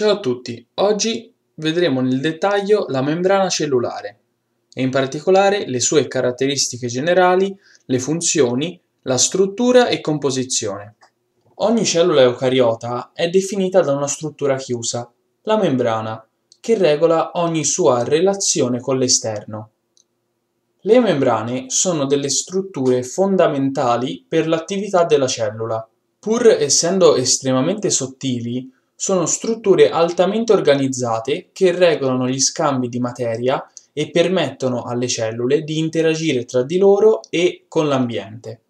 Ciao a tutti, oggi vedremo nel dettaglio la membrana cellulare e in particolare le sue caratteristiche generali, le funzioni, la struttura e composizione. Ogni cellula eucariota è definita da una struttura chiusa, la membrana, che regola ogni sua relazione con l'esterno. Le membrane sono delle strutture fondamentali per l'attività della cellula. Pur essendo estremamente sottili, sono strutture altamente organizzate che regolano gli scambi di materia e permettono alle cellule di interagire tra di loro e con l'ambiente.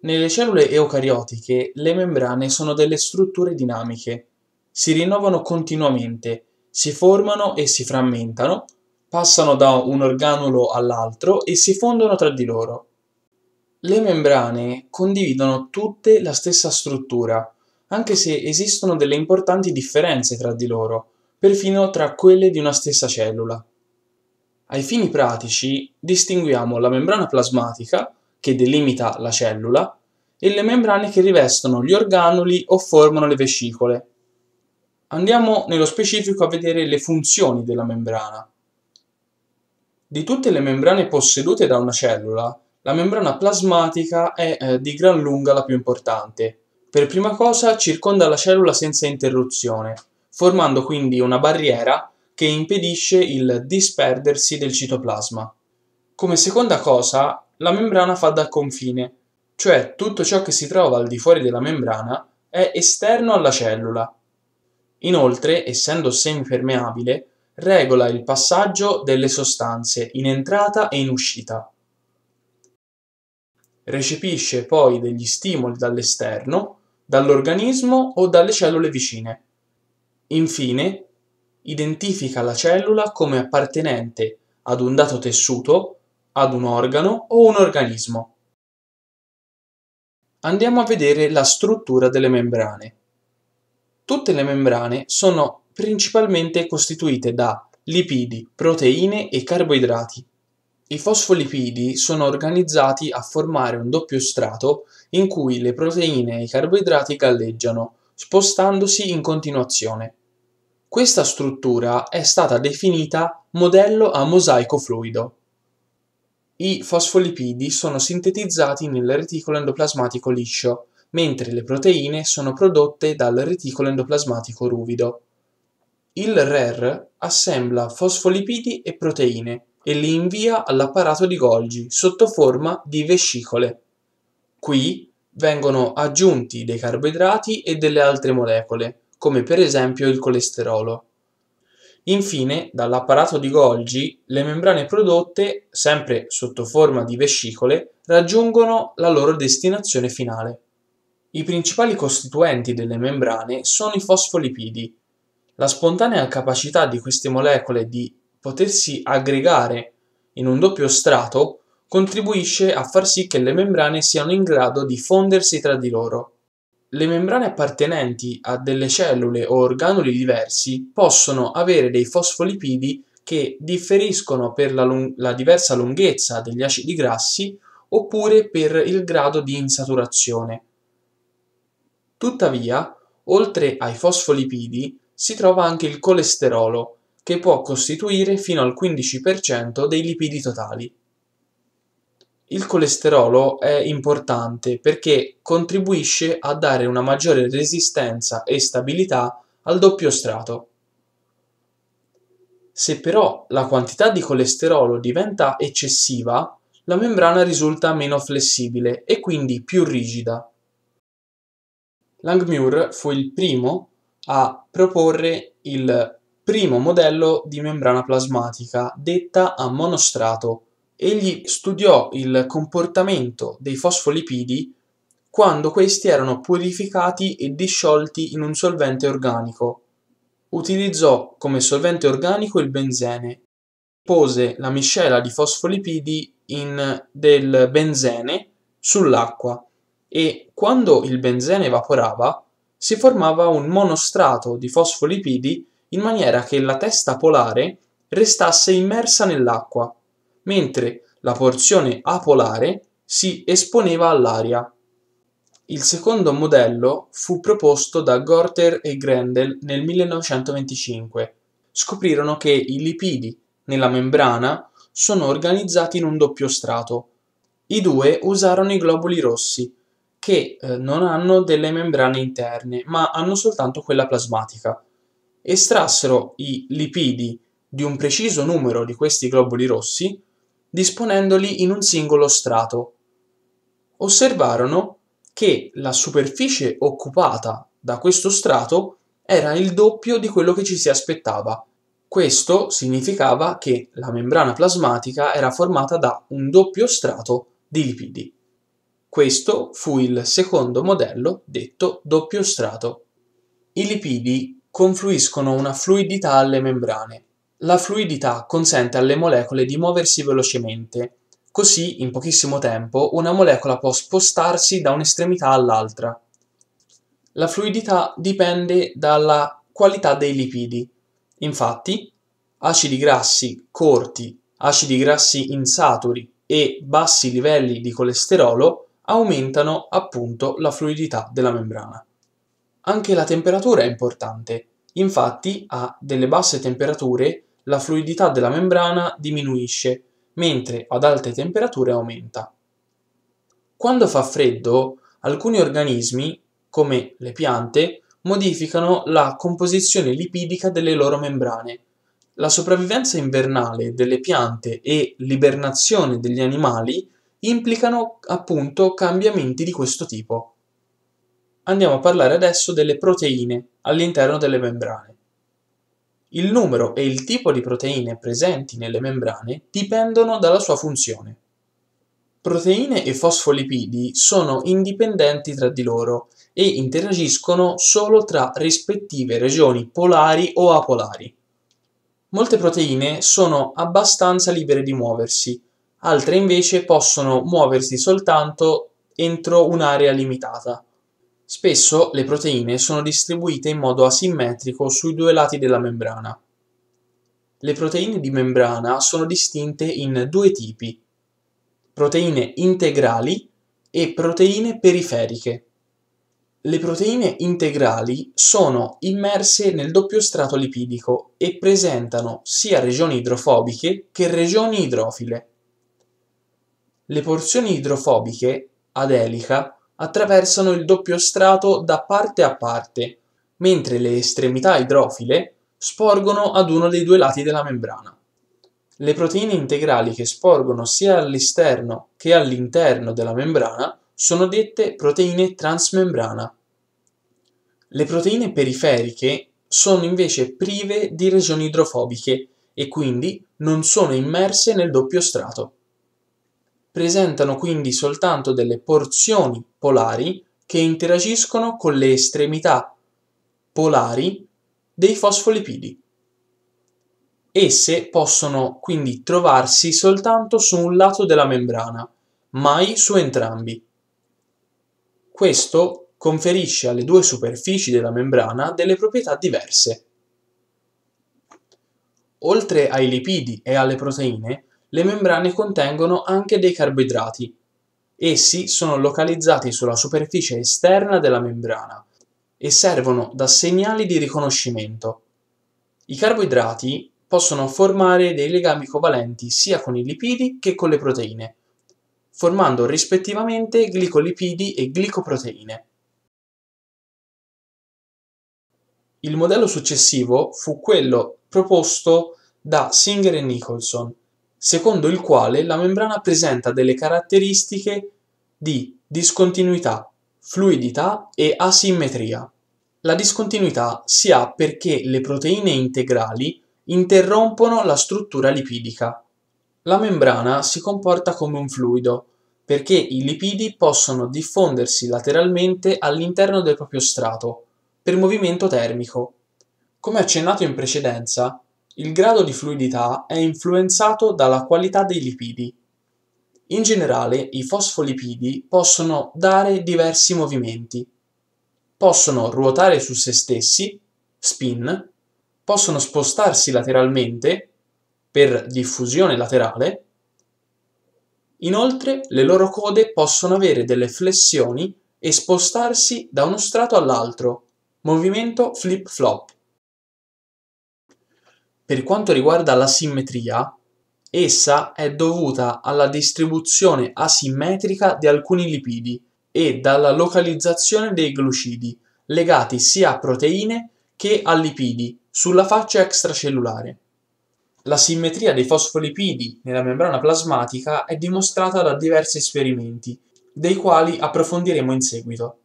Nelle cellule eucariotiche le membrane sono delle strutture dinamiche. Si rinnovano continuamente, si formano e si frammentano, passano da un organulo all'altro e si fondono tra di loro. Le membrane condividono tutte la stessa struttura, anche se esistono delle importanti differenze tra di loro, perfino tra quelle di una stessa cellula. Ai fini pratici distinguiamo la membrana plasmatica, che delimita la cellula, e le membrane che rivestono gli organuli o formano le vescicole. Andiamo nello specifico a vedere le funzioni della membrana. Di tutte le membrane possedute da una cellula, la membrana plasmatica è eh, di gran lunga la più importante, per prima cosa circonda la cellula senza interruzione, formando quindi una barriera che impedisce il disperdersi del citoplasma. Come seconda cosa, la membrana fa da confine, cioè tutto ciò che si trova al di fuori della membrana è esterno alla cellula. Inoltre, essendo semipermeabile, regola il passaggio delle sostanze in entrata e in uscita. Recepisce poi degli stimoli dall'esterno dall'organismo o dalle cellule vicine. Infine, identifica la cellula come appartenente ad un dato tessuto, ad un organo o un organismo. Andiamo a vedere la struttura delle membrane. Tutte le membrane sono principalmente costituite da lipidi, proteine e carboidrati. I fosfolipidi sono organizzati a formare un doppio strato in cui le proteine e i carboidrati galleggiano, spostandosi in continuazione. Questa struttura è stata definita modello a mosaico fluido. I fosfolipidi sono sintetizzati nel reticolo endoplasmatico liscio, mentre le proteine sono prodotte dal reticolo endoplasmatico ruvido. Il RER assembla fosfolipidi e proteine e li invia all'apparato di Golgi sotto forma di vescicole. Qui vengono aggiunti dei carboidrati e delle altre molecole, come per esempio il colesterolo. Infine, dall'apparato di Golgi, le membrane prodotte, sempre sotto forma di vescicole, raggiungono la loro destinazione finale. I principali costituenti delle membrane sono i fosfolipidi. La spontanea capacità di queste molecole di potersi aggregare in un doppio strato contribuisce a far sì che le membrane siano in grado di fondersi tra di loro. Le membrane appartenenti a delle cellule o organuli diversi possono avere dei fosfolipidi che differiscono per la, lung- la diversa lunghezza degli acidi grassi oppure per il grado di insaturazione. Tuttavia, oltre ai fosfolipidi, si trova anche il colesterolo, che può costituire fino al 15% dei lipidi totali. Il colesterolo è importante perché contribuisce a dare una maggiore resistenza e stabilità al doppio strato. Se però la quantità di colesterolo diventa eccessiva, la membrana risulta meno flessibile e quindi più rigida. Langmuir fu il primo a proporre il primo modello di membrana plasmatica, detta a monostrato. Egli studiò il comportamento dei fosfolipidi quando questi erano purificati e disciolti in un solvente organico. Utilizzò come solvente organico il benzene. Pose la miscela di fosfolipidi in del benzene sull'acqua e quando il benzene evaporava si formava un monostrato di fosfolipidi in maniera che la testa polare restasse immersa nell'acqua, mentre la porzione apolare si esponeva all'aria. Il secondo modello fu proposto da Gorter e Grendel nel 1925. Scoprirono che i lipidi nella membrana sono organizzati in un doppio strato. I due usarono i globuli rossi, che eh, non hanno delle membrane interne, ma hanno soltanto quella plasmatica estrassero i lipidi di un preciso numero di questi globuli rossi disponendoli in un singolo strato. Osservarono che la superficie occupata da questo strato era il doppio di quello che ci si aspettava. Questo significava che la membrana plasmatica era formata da un doppio strato di lipidi. Questo fu il secondo modello detto doppio strato. I lipidi confluiscono una fluidità alle membrane. La fluidità consente alle molecole di muoversi velocemente. Così, in pochissimo tempo, una molecola può spostarsi da un'estremità all'altra. La fluidità dipende dalla qualità dei lipidi. Infatti, acidi grassi corti, acidi grassi insaturi e bassi livelli di colesterolo aumentano appunto la fluidità della membrana. Anche la temperatura è importante, infatti a delle basse temperature la fluidità della membrana diminuisce, mentre ad alte temperature aumenta. Quando fa freddo, alcuni organismi, come le piante, modificano la composizione lipidica delle loro membrane. La sopravvivenza invernale delle piante e l'ibernazione degli animali implicano appunto cambiamenti di questo tipo. Andiamo a parlare adesso delle proteine all'interno delle membrane. Il numero e il tipo di proteine presenti nelle membrane dipendono dalla sua funzione. Proteine e fosfolipidi sono indipendenti tra di loro e interagiscono solo tra rispettive regioni polari o apolari. Molte proteine sono abbastanza libere di muoversi, altre invece possono muoversi soltanto entro un'area limitata Spesso le proteine sono distribuite in modo asimmetrico sui due lati della membrana. Le proteine di membrana sono distinte in due tipi, proteine integrali e proteine periferiche. Le proteine integrali sono immerse nel doppio strato lipidico e presentano sia regioni idrofobiche che regioni idrofile. Le porzioni idrofobiche, ad elica, attraversano il doppio strato da parte a parte, mentre le estremità idrofile sporgono ad uno dei due lati della membrana. Le proteine integrali che sporgono sia all'esterno che all'interno della membrana sono dette proteine transmembrana. Le proteine periferiche sono invece prive di regioni idrofobiche e quindi non sono immerse nel doppio strato presentano quindi soltanto delle porzioni polari che interagiscono con le estremità polari dei fosfolipidi. Esse possono quindi trovarsi soltanto su un lato della membrana, mai su entrambi. Questo conferisce alle due superfici della membrana delle proprietà diverse. Oltre ai lipidi e alle proteine, le membrane contengono anche dei carboidrati. Essi sono localizzati sulla superficie esterna della membrana e servono da segnali di riconoscimento. I carboidrati possono formare dei legami covalenti sia con i lipidi che con le proteine, formando rispettivamente glicolipidi e glicoproteine. Il modello successivo fu quello proposto da Singer e Nicholson, secondo il quale la membrana presenta delle caratteristiche di discontinuità, fluidità e asimmetria. La discontinuità si ha perché le proteine integrali interrompono la struttura lipidica. La membrana si comporta come un fluido, perché i lipidi possono diffondersi lateralmente all'interno del proprio strato, per movimento termico. Come accennato in precedenza, il grado di fluidità è influenzato dalla qualità dei lipidi. In generale i fosfolipidi possono dare diversi movimenti. Possono ruotare su se stessi, spin, possono spostarsi lateralmente per diffusione laterale. Inoltre le loro code possono avere delle flessioni e spostarsi da uno strato all'altro, movimento flip-flop. Per quanto riguarda la simmetria, essa è dovuta alla distribuzione asimmetrica di alcuni lipidi e dalla localizzazione dei glucidi, legati sia a proteine che a lipidi, sulla faccia extracellulare. La simmetria dei fosfolipidi nella membrana plasmatica è dimostrata da diversi esperimenti, dei quali approfondiremo in seguito.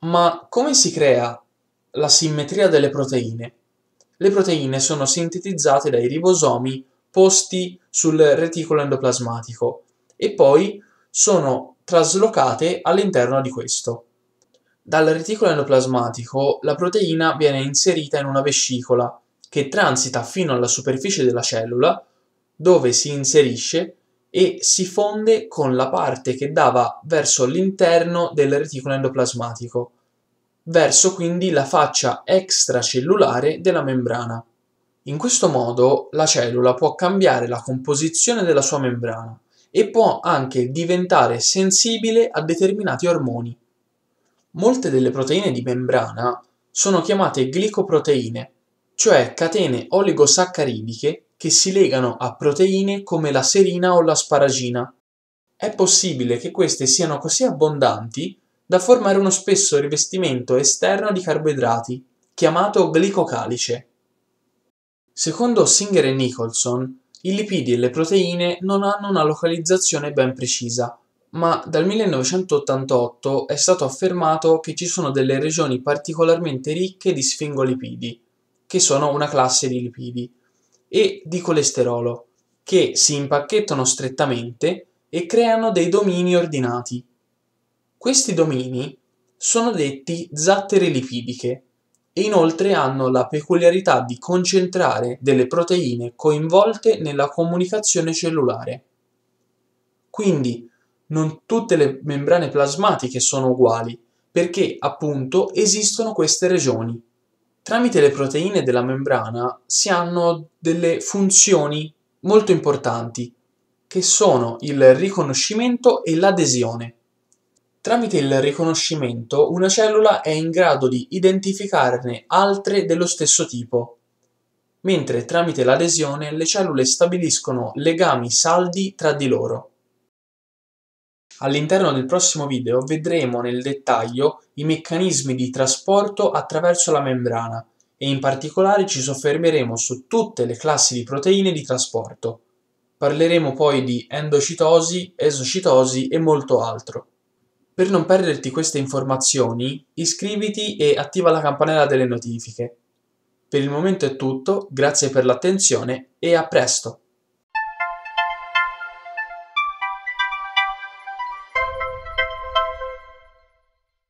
Ma come si crea la simmetria delle proteine? le proteine sono sintetizzate dai ribosomi posti sul reticolo endoplasmatico e poi sono traslocate all'interno di questo. Dal reticolo endoplasmatico la proteina viene inserita in una vescicola che transita fino alla superficie della cellula dove si inserisce e si fonde con la parte che dava verso l'interno del reticolo endoplasmatico verso quindi la faccia extracellulare della membrana. In questo modo la cellula può cambiare la composizione della sua membrana e può anche diventare sensibile a determinati ormoni. Molte delle proteine di membrana sono chiamate glicoproteine, cioè catene oligosaccaridiche che si legano a proteine come la serina o la sparagina. È possibile che queste siano così abbondanti da formare uno spesso rivestimento esterno di carboidrati, chiamato glicocalice. Secondo Singer e Nicholson, i lipidi e le proteine non hanno una localizzazione ben precisa, ma dal 1988 è stato affermato che ci sono delle regioni particolarmente ricche di sfingolipidi, che sono una classe di lipidi, e di colesterolo, che si impacchettano strettamente e creano dei domini ordinati, questi domini sono detti zattere lipidiche e inoltre hanno la peculiarità di concentrare delle proteine coinvolte nella comunicazione cellulare. Quindi non tutte le membrane plasmatiche sono uguali perché appunto esistono queste regioni. Tramite le proteine della membrana si hanno delle funzioni molto importanti che sono il riconoscimento e l'adesione. Tramite il riconoscimento una cellula è in grado di identificarne altre dello stesso tipo, mentre tramite l'adesione le cellule stabiliscono legami saldi tra di loro. All'interno del prossimo video vedremo nel dettaglio i meccanismi di trasporto attraverso la membrana e in particolare ci soffermeremo su tutte le classi di proteine di trasporto. Parleremo poi di endocitosi, esocitosi e molto altro. Per non perderti queste informazioni iscriviti e attiva la campanella delle notifiche. Per il momento è tutto, grazie per l'attenzione e a presto!